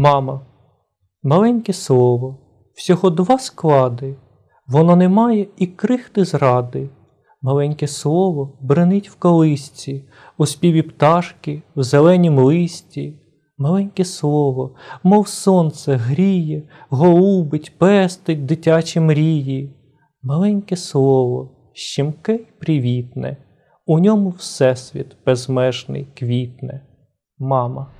Мама. Маленьке слово, всього два склади, воно не має і крихти зради. Маленьке слово бренить в колисці, у співі пташки, в зеленім листі. Маленьке слово, мов сонце гріє, голубить, пестить дитячі мрії. Маленьке слово, щемке й привітне, у ньому всесвіт безмежний квітне. Мама.